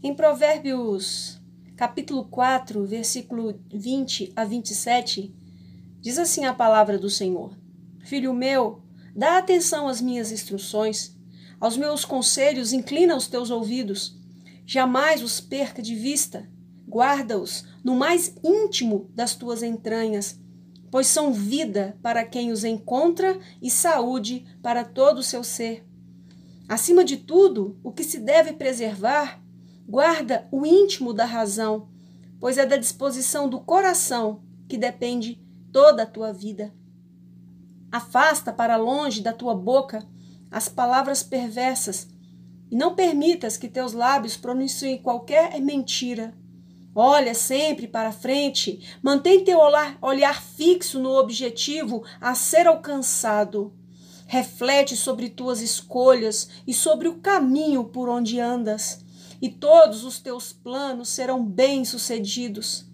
Em Provérbios, capítulo 4, versículo 20 a 27, diz assim a palavra do Senhor: Filho meu, dá atenção às minhas instruções, aos meus conselhos, inclina os teus ouvidos. Jamais os perca de vista. Guarda-os no mais íntimo das tuas entranhas, pois são vida para quem os encontra e saúde para todo o seu ser. Acima de tudo, o que se deve preservar guarda o íntimo da razão, pois é da disposição do coração que depende toda a tua vida. Afasta para longe da tua boca as palavras perversas e não permitas que teus lábios pronunciem qualquer mentira. Olha sempre para frente, mantém teu olhar fixo no objetivo a ser alcançado. Reflete sobre tuas escolhas e sobre o caminho por onde andas e todos os teus planos serão bem-sucedidos.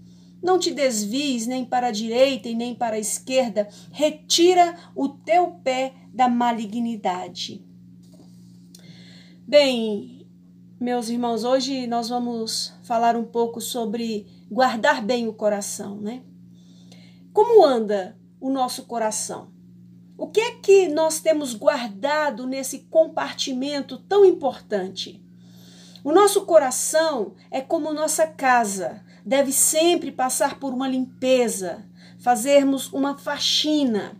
Não te desvies nem para a direita e nem para a esquerda, retira o teu pé da malignidade. Bem, meus irmãos, hoje nós vamos falar um pouco sobre guardar bem o coração, né? Como anda o nosso coração? O que é que nós temos guardado nesse compartimento tão importante? O nosso coração é como nossa casa, deve sempre passar por uma limpeza, fazermos uma faxina,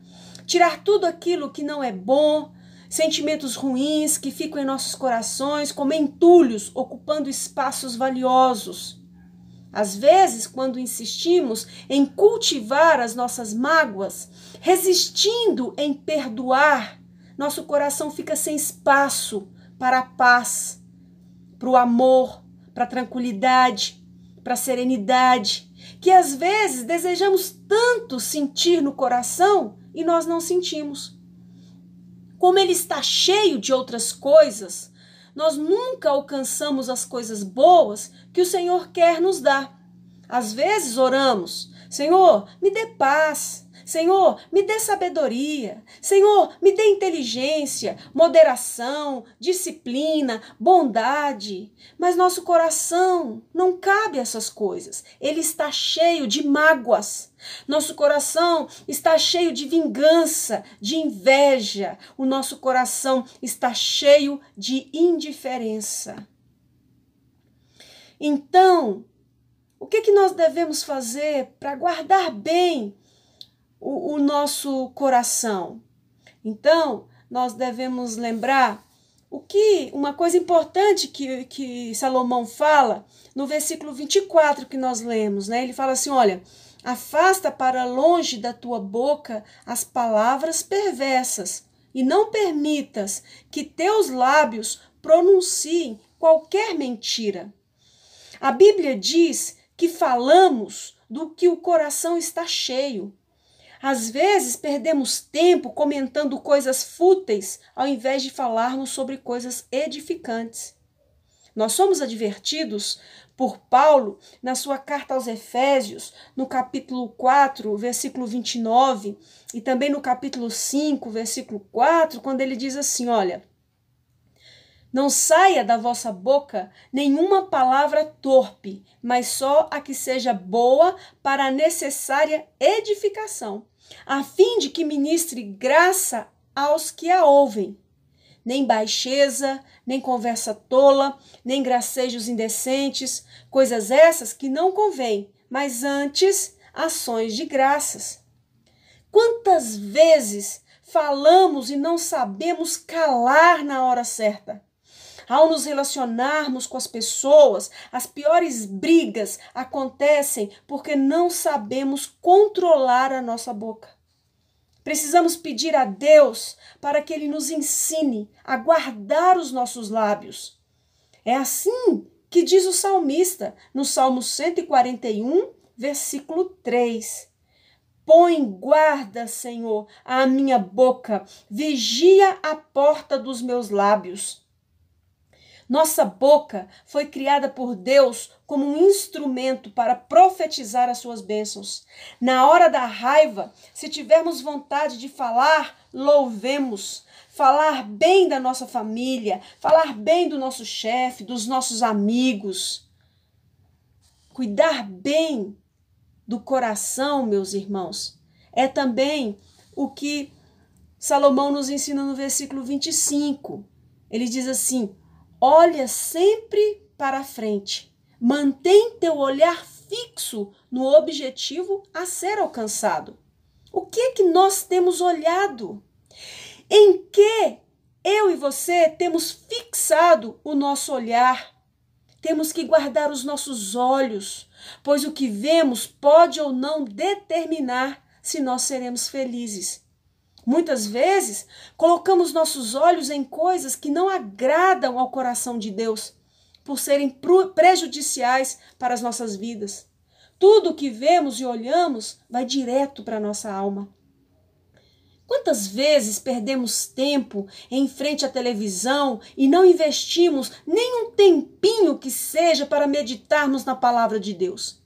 tirar tudo aquilo que não é bom, sentimentos ruins que ficam em nossos corações como entulhos ocupando espaços valiosos. Às vezes, quando insistimos em cultivar as nossas mágoas, resistindo em perdoar, nosso coração fica sem espaço para a paz, para o amor, para a tranquilidade, para a serenidade, que às vezes desejamos tanto sentir no coração e nós não sentimos. Como ele está cheio de outras coisas, nós nunca alcançamos as coisas boas que o Senhor quer nos dar. Às vezes oramos, Senhor, me dê paz, Senhor, me dê sabedoria. Senhor, me dê inteligência, moderação, disciplina, bondade. Mas nosso coração não cabe essas coisas. Ele está cheio de mágoas. Nosso coração está cheio de vingança, de inveja. O nosso coração está cheio de indiferença. Então, o que, que nós devemos fazer para guardar bem o, o nosso coração. Então, nós devemos lembrar o que uma coisa importante que, que Salomão fala no versículo 24 que nós lemos, né? Ele fala assim: olha, afasta para longe da tua boca as palavras perversas, e não permitas que teus lábios pronunciem qualquer mentira. A Bíblia diz que falamos do que o coração está cheio. Às vezes perdemos tempo comentando coisas fúteis ao invés de falarmos sobre coisas edificantes. Nós somos advertidos por Paulo na sua carta aos Efésios, no capítulo 4, versículo 29, e também no capítulo 5, versículo 4, quando ele diz assim: Olha, não saia da vossa boca nenhuma palavra torpe, mas só a que seja boa para a necessária edificação a fim de que ministre graça aos que a ouvem. Nem baixeza, nem conversa tola, nem gracejos indecentes, coisas essas que não convêm, mas antes ações de graças. Quantas vezes falamos e não sabemos calar na hora certa? Ao nos relacionarmos com as pessoas, as piores brigas acontecem porque não sabemos controlar a nossa boca. Precisamos pedir a Deus para que Ele nos ensine a guardar os nossos lábios. É assim que diz o salmista no Salmo 141, versículo 3. Põe guarda, Senhor, à minha boca, vigia a porta dos meus lábios. Nossa boca foi criada por Deus como um instrumento para profetizar as suas bênçãos. Na hora da raiva, se tivermos vontade de falar, louvemos. Falar bem da nossa família, falar bem do nosso chefe, dos nossos amigos. Cuidar bem do coração, meus irmãos, é também o que Salomão nos ensina no versículo 25. Ele diz assim: Olha sempre para frente. Mantém teu olhar fixo no objetivo a ser alcançado. O que é que nós temos olhado? Em que eu e você temos fixado o nosso olhar? Temos que guardar os nossos olhos, pois o que vemos pode ou não determinar se nós seremos felizes. Muitas vezes colocamos nossos olhos em coisas que não agradam ao coração de Deus, por serem prejudiciais para as nossas vidas. Tudo o que vemos e olhamos vai direto para a nossa alma. Quantas vezes perdemos tempo em frente à televisão e não investimos nem um tempinho que seja para meditarmos na palavra de Deus?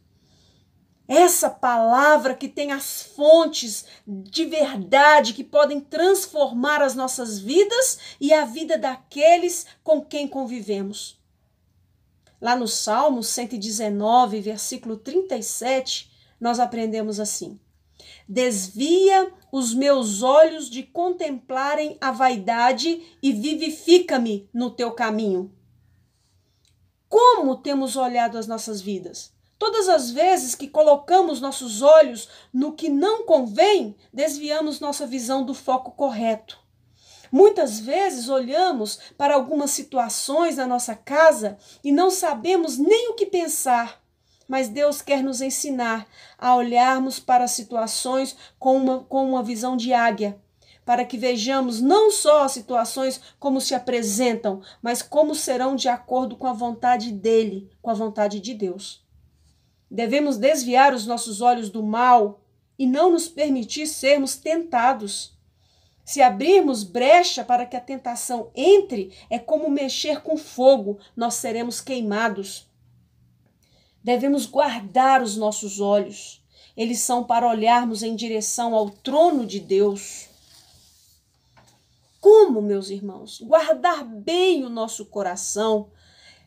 Essa palavra que tem as fontes de verdade que podem transformar as nossas vidas e a vida daqueles com quem convivemos. Lá no Salmo 119, versículo 37, nós aprendemos assim: Desvia os meus olhos de contemplarem a vaidade e vivifica-me no teu caminho. Como temos olhado as nossas vidas? Todas as vezes que colocamos nossos olhos no que não convém, desviamos nossa visão do foco correto. Muitas vezes olhamos para algumas situações na nossa casa e não sabemos nem o que pensar, mas Deus quer nos ensinar a olharmos para situações com uma, com uma visão de águia, para que vejamos não só as situações como se apresentam, mas como serão de acordo com a vontade dele, com a vontade de Deus. Devemos desviar os nossos olhos do mal e não nos permitir sermos tentados. Se abrirmos brecha para que a tentação entre, é como mexer com fogo, nós seremos queimados. Devemos guardar os nossos olhos, eles são para olharmos em direção ao trono de Deus. Como, meus irmãos, guardar bem o nosso coração?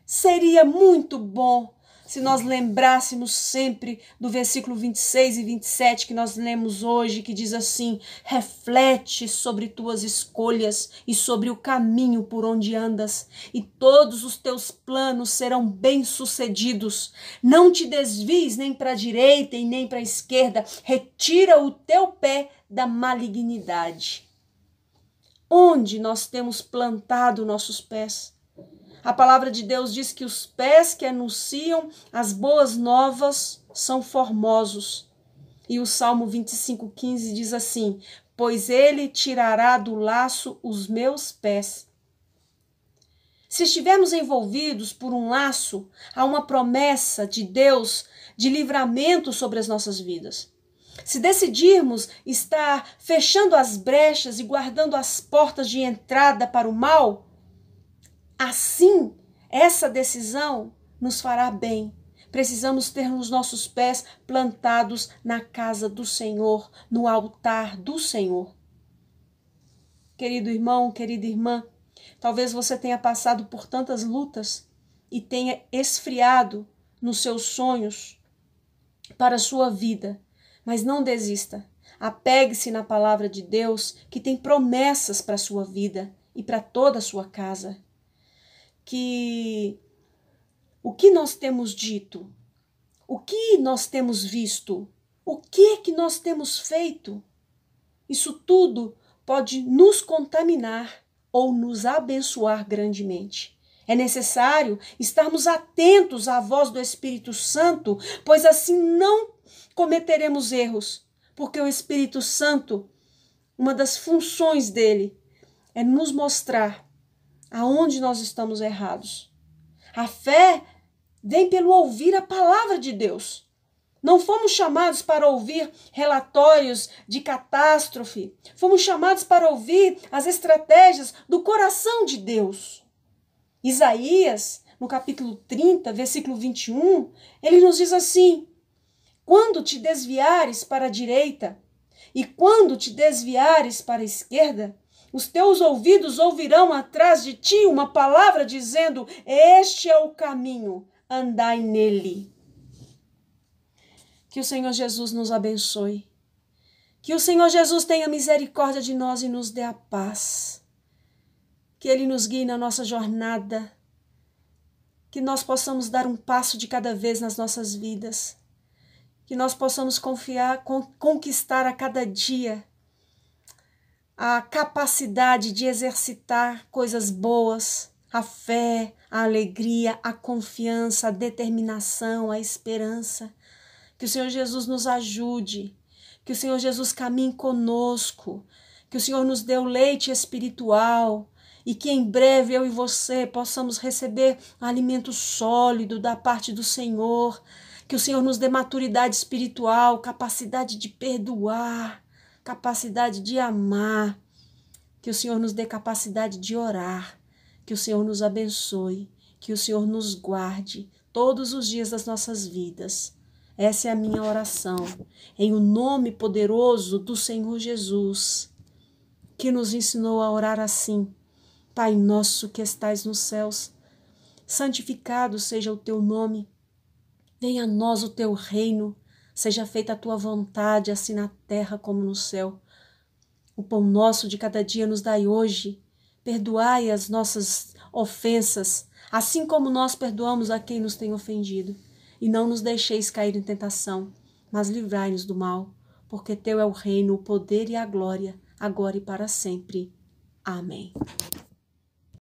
Seria muito bom se nós lembrássemos sempre do versículo 26 e 27 que nós lemos hoje, que diz assim: reflete sobre tuas escolhas e sobre o caminho por onde andas, e todos os teus planos serão bem-sucedidos. Não te desvies nem para a direita e nem para a esquerda, retira o teu pé da malignidade. Onde nós temos plantado nossos pés? A palavra de Deus diz que os pés que anunciam as boas novas são formosos. E o Salmo 25:15 diz assim: Pois ele tirará do laço os meus pés. Se estivermos envolvidos por um laço, há uma promessa de Deus de livramento sobre as nossas vidas. Se decidirmos estar fechando as brechas e guardando as portas de entrada para o mal, Assim, essa decisão nos fará bem. Precisamos ter os nossos pés plantados na casa do Senhor, no altar do Senhor. Querido irmão, querida irmã, talvez você tenha passado por tantas lutas e tenha esfriado nos seus sonhos para a sua vida, mas não desista. Apegue-se na palavra de Deus, que tem promessas para a sua vida e para toda a sua casa que o que nós temos dito, o que nós temos visto, o que é que nós temos feito, isso tudo pode nos contaminar ou nos abençoar grandemente. É necessário estarmos atentos à voz do Espírito Santo, pois assim não cometeremos erros, porque o Espírito Santo, uma das funções dele, é nos mostrar aonde nós estamos errados. A fé vem pelo ouvir a palavra de Deus. Não fomos chamados para ouvir relatórios de catástrofe. Fomos chamados para ouvir as estratégias do coração de Deus. Isaías, no capítulo 30, versículo 21, ele nos diz assim: Quando te desviares para a direita e quando te desviares para a esquerda, os teus ouvidos ouvirão atrás de ti uma palavra dizendo: Este é o caminho, andai nele. Que o Senhor Jesus nos abençoe. Que o Senhor Jesus tenha misericórdia de nós e nos dê a paz. Que Ele nos guie na nossa jornada. Que nós possamos dar um passo de cada vez nas nossas vidas. Que nós possamos confiar, conquistar a cada dia a capacidade de exercitar coisas boas, a fé, a alegria, a confiança, a determinação, a esperança. Que o Senhor Jesus nos ajude, que o Senhor Jesus caminhe conosco, que o Senhor nos dê o leite espiritual e que em breve eu e você possamos receber alimento sólido da parte do Senhor. Que o Senhor nos dê maturidade espiritual, capacidade de perdoar, capacidade de amar, que o Senhor nos dê capacidade de orar, que o Senhor nos abençoe, que o Senhor nos guarde todos os dias das nossas vidas. Essa é a minha oração, em o um nome poderoso do Senhor Jesus, que nos ensinou a orar assim. Pai nosso que estais nos céus, santificado seja o teu nome, venha a nós o teu reino. Seja feita a tua vontade, assim na terra como no céu. O pão nosso de cada dia nos dai hoje. Perdoai as nossas ofensas, assim como nós perdoamos a quem nos tem ofendido. E não nos deixeis cair em tentação, mas livrai-nos do mal, porque teu é o reino, o poder e a glória, agora e para sempre. Amém.